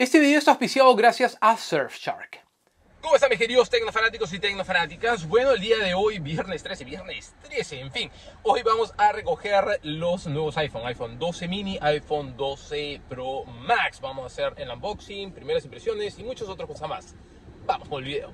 Este video está auspiciado gracias a Surfshark. ¿Cómo están mis queridos tecnofanáticos y tecnofanáticas? Bueno, el día de hoy, viernes 13, viernes 13, en fin, hoy vamos a recoger los nuevos iPhone, iPhone 12 mini, iPhone 12 Pro Max. Vamos a hacer el unboxing, primeras impresiones y muchas otras cosas más. Vamos con el video.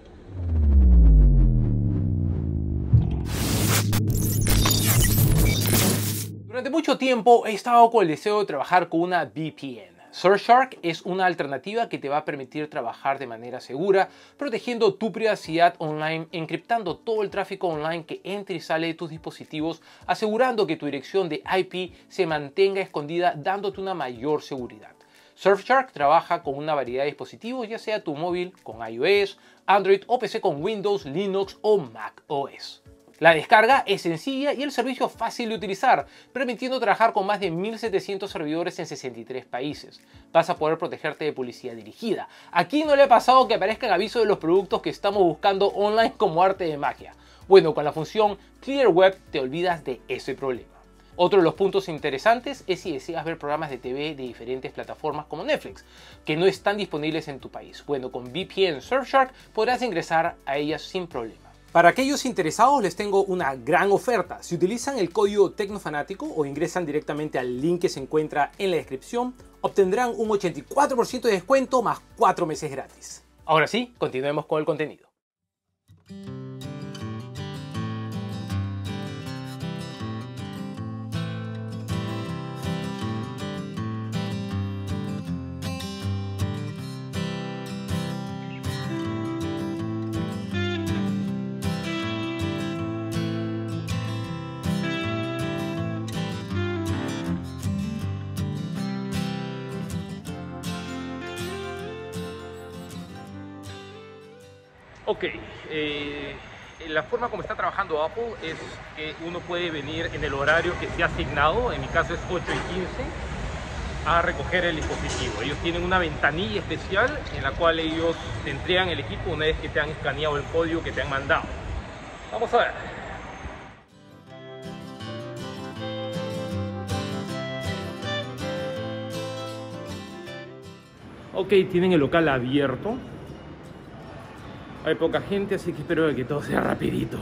Durante mucho tiempo he estado con el deseo de trabajar con una VPN Surfshark es una alternativa que te va a permitir trabajar de manera segura, protegiendo tu privacidad online, encriptando todo el tráfico online que entra y sale de tus dispositivos, asegurando que tu dirección de IP se mantenga escondida, dándote una mayor seguridad. Surfshark trabaja con una variedad de dispositivos, ya sea tu móvil con iOS, Android o PC con Windows, Linux o Mac OS. La descarga es sencilla y el servicio fácil de utilizar, permitiendo trabajar con más de 1.700 servidores en 63 países. Vas a poder protegerte de publicidad dirigida. Aquí no le ha pasado que aparezcan avisos de los productos que estamos buscando online como arte de magia. Bueno, con la función Clear Web te olvidas de ese problema. Otro de los puntos interesantes es si deseas ver programas de TV de diferentes plataformas como Netflix, que no están disponibles en tu país. Bueno, con VPN Surfshark podrás ingresar a ellas sin problema. Para aquellos interesados les tengo una gran oferta. Si utilizan el código Tecnofanático o ingresan directamente al link que se encuentra en la descripción, obtendrán un 84% de descuento más 4 meses gratis. Ahora sí, continuemos con el contenido. Ok, eh, la forma como está trabajando Apple es que uno puede venir en el horario que se ha asignado, en mi caso es 8 y 15, a recoger el dispositivo. Ellos tienen una ventanilla especial en la cual ellos te entregan el equipo una vez que te han escaneado el código que te han mandado. Vamos a ver. Ok, tienen el local abierto, hay poca gente, así que espero que todo sea rapidito.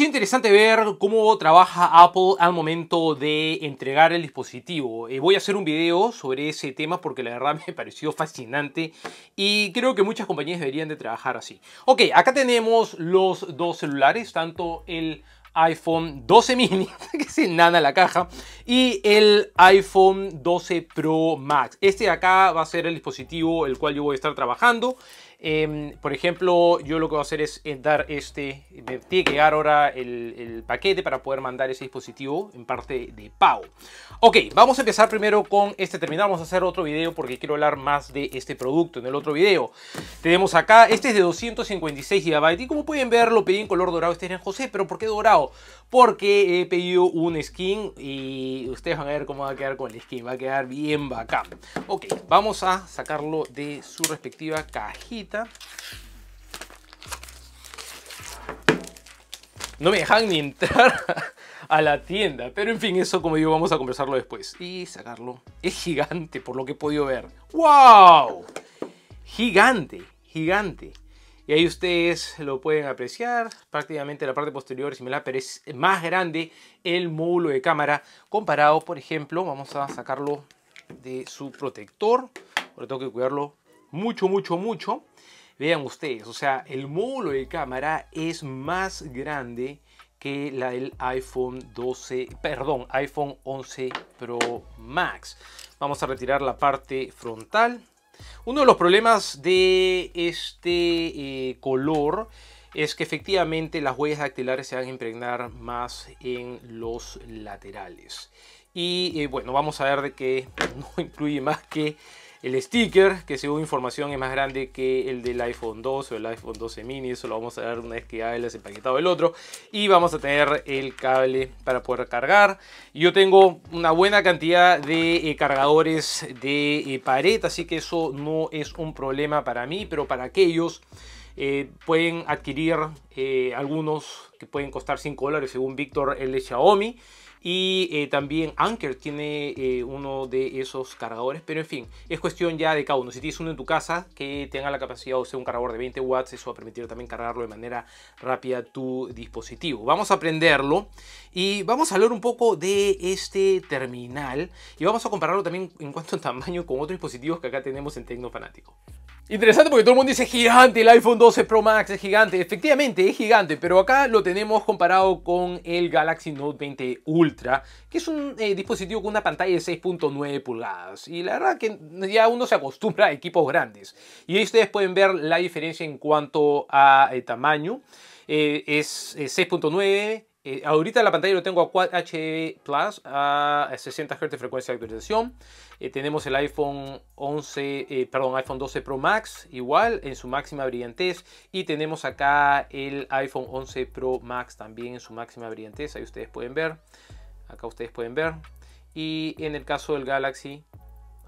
interesante ver cómo trabaja Apple al momento de entregar el dispositivo. Eh, voy a hacer un video sobre ese tema porque la verdad me pareció fascinante y creo que muchas compañías deberían de trabajar así. Ok, acá tenemos los dos celulares, tanto el iPhone 12 mini, que se nada la caja, y el iPhone 12 Pro Max. Este de acá va a ser el dispositivo el cual yo voy a estar trabajando. Em, por ejemplo, yo lo que voy a hacer es, dar este, tiene que dar ahora el, paquete para poder mandar ese dispositivo en parte de pago. Ok, vamos a empezar primero con este terminal, vamos a hacer otro video porque quiero hablar más de este producto en el otro video. Tenemos acá, este es de 256 GB y como pueden ver lo pedí en color dorado, este es en José, pero ¿por qué dorado? Porque he pedido un skin y ustedes van a ver cómo va a quedar con el skin, va a quedar bien bacán. Ok, vamos a sacarlo de su respectiva cajita no me dejan ni entrar a la tienda. Pero en fin, eso como digo, vamos a conversarlo después. Y sacarlo. Es gigante, por lo que he podido ver. ¡Wow! Gigante, gigante. Y ahí ustedes lo pueden apreciar. Prácticamente la parte posterior similar, pero es más grande el módulo de cámara. Comparado, por ejemplo, vamos a sacarlo de su protector. Ahora tengo que cuidarlo mucho, mucho, mucho. Vean ustedes, o sea, el módulo de cámara es más grande que la del iPhone 12, perdón, iPhone 11 Pro Max. Vamos a retirar la parte frontal. Uno de los problemas de este eh, color es que efectivamente las huellas dactilares se van a impregnar más en los laterales. Y eh, bueno, vamos a ver de que no incluye más que el sticker, que según información es más grande que el del iPhone 2 o el iPhone 12 mini, eso lo vamos a ver una vez que haya desempaquetado el otro. Y vamos a tener el cable para poder cargar. Yo tengo una buena cantidad de eh, cargadores de eh, pared, así que eso no es un problema para mí, pero para aquellos... Eh, pueden adquirir algunos que pueden costar 5 dólares según Víctor el Xiaomi y eh, también Anker tiene eh, uno de esos cargadores, pero en fin, es cuestión ya de cada uno. Si tienes uno en tu casa que tenga la capacidad de o un cargador de 20 watts, eso va a permitir también cargarlo de manera rápida tu dispositivo. Vamos a aprenderlo y vamos a hablar un poco de este terminal y vamos a compararlo también en cuanto a tamaño con otros dispositivos que acá tenemos en Tecno Fanático. Interesante porque todo el mundo dice gigante, el iPhone 12 Pro Max es gigante. Efectivamente, es gigante, pero acá lo tenemos comparado con el Galaxy Note 20 Ultra, que es un eh, dispositivo con una pantalla de 6.9 pulgadas. Y la verdad que ya uno se acostumbra a equipos grandes. Y ahí ustedes pueden ver la diferencia en cuanto a eh, tamaño. Eh, es 6.9 Ahorita eh, ahorita la pantalla lo tengo a Quad HD Plus a 60 Hz de frecuencia de actualización. Eh, tenemos el iPhone 11, eh, perdón, iPhone 12 Pro Max igual en su máxima brillantez y tenemos acá el iPhone 11 Pro Max también en su máxima brillantez. Ahí ustedes pueden ver, acá ustedes pueden ver. Y en el caso del Galaxy,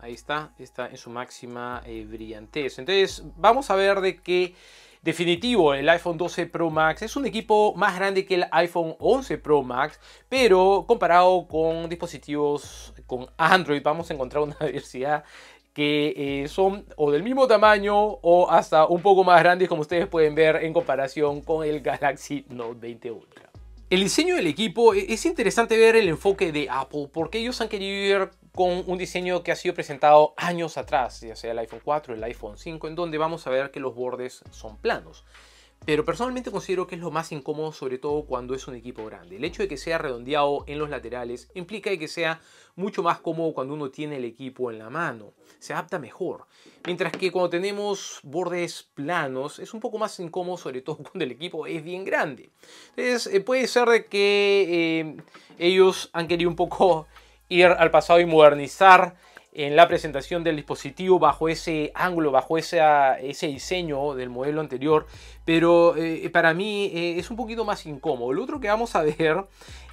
ahí está, está en su máxima brillantez. Entonces vamos a ver de qué definitivo, el iPhone 12 Pro Max es un equipo más grande que el iPhone 11 Pro Max, pero comparado con dispositivos con Android vamos a encontrar una diversidad que eh, son o del mismo tamaño o hasta un poco más grandes como ustedes pueden ver en comparación con el Galaxy Note 20 Ultra. El diseño del equipo e-, es interesante ver el enfoque de Apple porque ellos han querido ir con un diseño que ha sido presentado años atrás, ya sea el iPhone 4, el iPhone 5, en donde vamos a ver que los bordes son planos. Pero personalmente considero que es lo más incómodo, sobre todo cuando es un equipo grande. El hecho de que sea redondeado en los laterales implica que sea mucho más cómodo cuando uno tiene el equipo en la mano. Se adapta mejor. Mientras que cuando tenemos bordes planos es un poco más incómodo, sobre todo cuando el equipo es bien grande. Entonces eh, puede ser que eh, ellos han querido un poco ir al pasado y modernizar en la presentación del dispositivo bajo ese ángulo, bajo ese diseño del modelo anterior, pero eh, para mí eh, es un poquito más incómodo. Lo otro que vamos a ver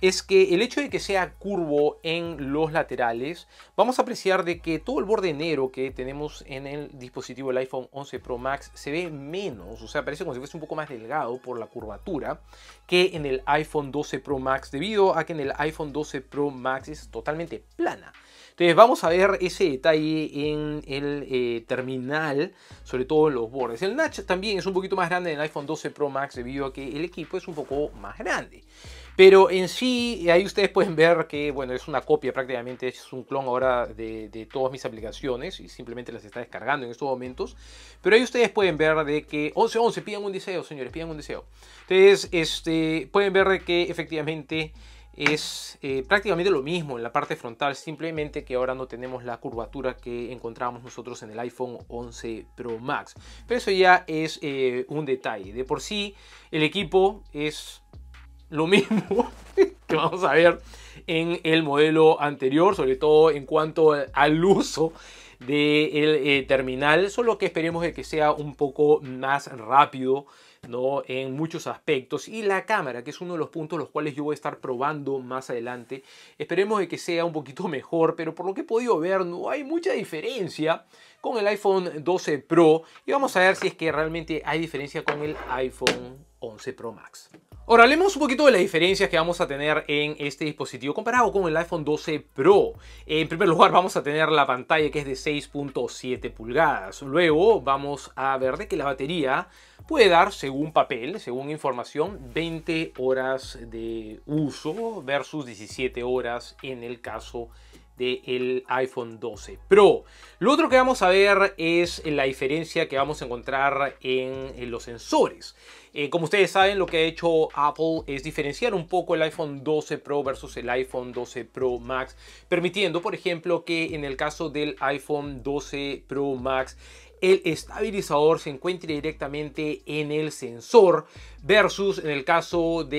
es que el hecho de que sea curvo en los laterales, vamos a apreciar de que todo el borde negro que tenemos en el dispositivo del iPhone 11 Pro Max se ve menos, o sea, parece como si fuese un poco más delgado por la curvatura que en el iPhone 12 Pro Max, debido a que en el iPhone 12 Pro Max es totalmente plana. Entonces vamos a ver ese detalle en el eh, terminal, sobre todo en los bordes. El notch también es un poquito más grande del iPhone 12 Pro Max debido a que el equipo es un poco más grande. Pero en sí, ahí ustedes pueden ver que, bueno, es una copia prácticamente, es un clon ahora de, todas mis aplicaciones y simplemente las está descargando en estos momentos. Pero ahí ustedes pueden ver de que 11 11, pidan un deseo, señores, pidan un deseo. Entonces, este, pueden ver que efectivamente es eh, prácticamente lo mismo en la parte frontal, simplemente que ahora no tenemos la curvatura que encontramos nosotros en el iPhone 11 Pro Max. Pero eso ya es eh, un detalle. De por sí, el equipo es lo mismo que vamos a ver en el modelo anterior, sobre todo en cuanto al uso del eh, terminal, solo que esperemos que sea un poco más rápido en muchos aspectos. Y la cámara, que es uno de los puntos los cuales yo voy a estar probando más adelante. Esperemos de que sea un poquito mejor, pero por lo que he podido ver no hay mucha diferencia con el iPhone 12 Pro. Y vamos a ver si es que realmente hay diferencia con el iPhone 11 Pro Max. Ahora hablemos un poquito de las diferencias que vamos a tener en este dispositivo comparado con el iPhone 12 Pro. En primer lugar vamos a tener la pantalla que es de 6.7 pulgadas. Luego vamos a ver de que la batería puede dar, según papel, según información, 20 horas de uso versus 17 horas en el caso del iPhone 12 Pro. Lo otro que vamos a ver es la diferencia que vamos a encontrar en, los sensores. Eh, como ustedes saben, lo que ha hecho Apple es diferenciar un poco el iPhone 12 Pro versus el iPhone 12 Pro Max, permitiendo, por ejemplo, que en el caso del iPhone 12 Pro Max, el estabilizador se encuentre directamente en el sensor versus en el caso del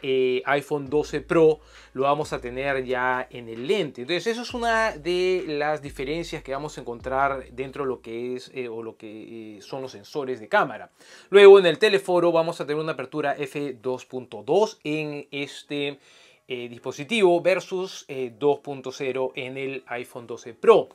de eh, iPhone 12 Pro lo vamos a tener ya en el lente. Entonces eso es una de las diferencias que vamos a encontrar dentro de lo que es eh, o lo que eh, son los sensores de cámara. Luego en el teléfono vamos a tener una apertura f2.2 en este dispositivo versus 2.0 en el iPhone 12 Pro.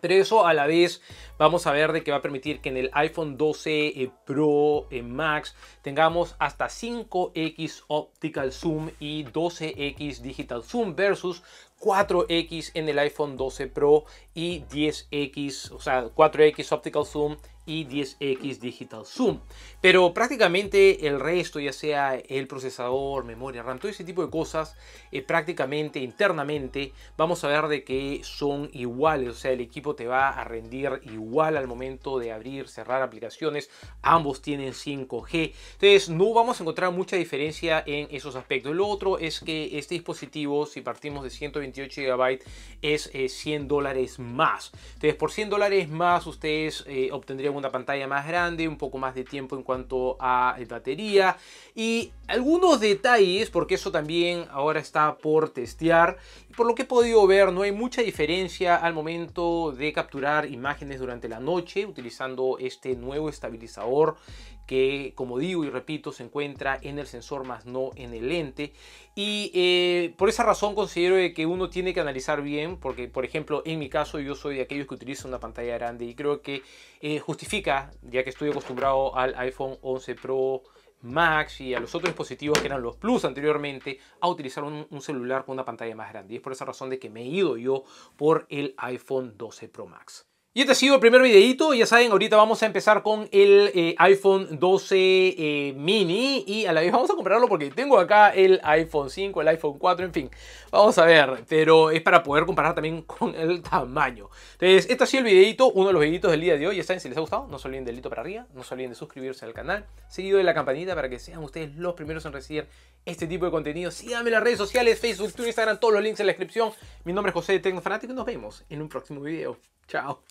Pero eso a la vez vamos a ver de que va a permitir que en el iPhone 12 eh, Pro eh, Max tengamos hasta 5x Optical Zoom y 12x Digital Zoom versus 4x en el iPhone 12 Pro y 10x, o sea, 4x Optical Zoom 10X Digital Zoom. Pero prácticamente el resto, ya sea el procesador, memoria, RAM, todo ese tipo de cosas, eh, prácticamente internamente vamos a ver de que son iguales. O sea, el equipo te va a rendir igual al momento de abrir, cerrar aplicaciones. Ambos tienen 5G. Entonces no vamos a encontrar mucha diferencia en esos aspectos. Lo otro es que este dispositivo, si partimos de 128 GB, es 100 eh, dólares más. Entonces por 100 dólares más ustedes eh, obtendrían una pantalla más grande, un poco más de tiempo en cuanto a eh, batería y algunos detalles, porque eso también ahora está por testear. Por lo que he podido ver, no hay mucha diferencia al momento de capturar imágenes durante la noche utilizando este nuevo estabilizador que como digo y repito se encuentra en el sensor más no en el lente y eh, por esa razón considero que uno tiene que analizar bien porque por ejemplo en mi caso yo soy de aquellos que utilizan una pantalla grande y creo que eh, justifica ya que estoy acostumbrado al iPhone 11 Pro Max y a los otros dispositivos que eran los Plus anteriormente a utilizar un, un, celular con una pantalla más grande. Y es por esa razón de que me he ido yo por el iPhone 12 Pro Max. Y este ha sido el primer videito, ya saben, ahorita vamos a empezar con el eh, iPhone 12 eh, mini y a la vez vamos a comprarlo porque tengo acá el iPhone 5, el iPhone 4, en fin, vamos a ver, pero es para poder comparar también con el tamaño. Entonces, este ha sido el videito, uno de los videitos del día de hoy, ya saben, si les ha gustado, no se olviden del delito para arriba, no se olviden de suscribirse al canal, seguido de la campanita para que sean ustedes los primeros en recibir este tipo de contenido. Síganme en las redes sociales, Facebook, Twitter, Instagram, todos los links en la descripción. Mi nombre es José de Tecnofanático y nos vemos en un próximo video. Tchau.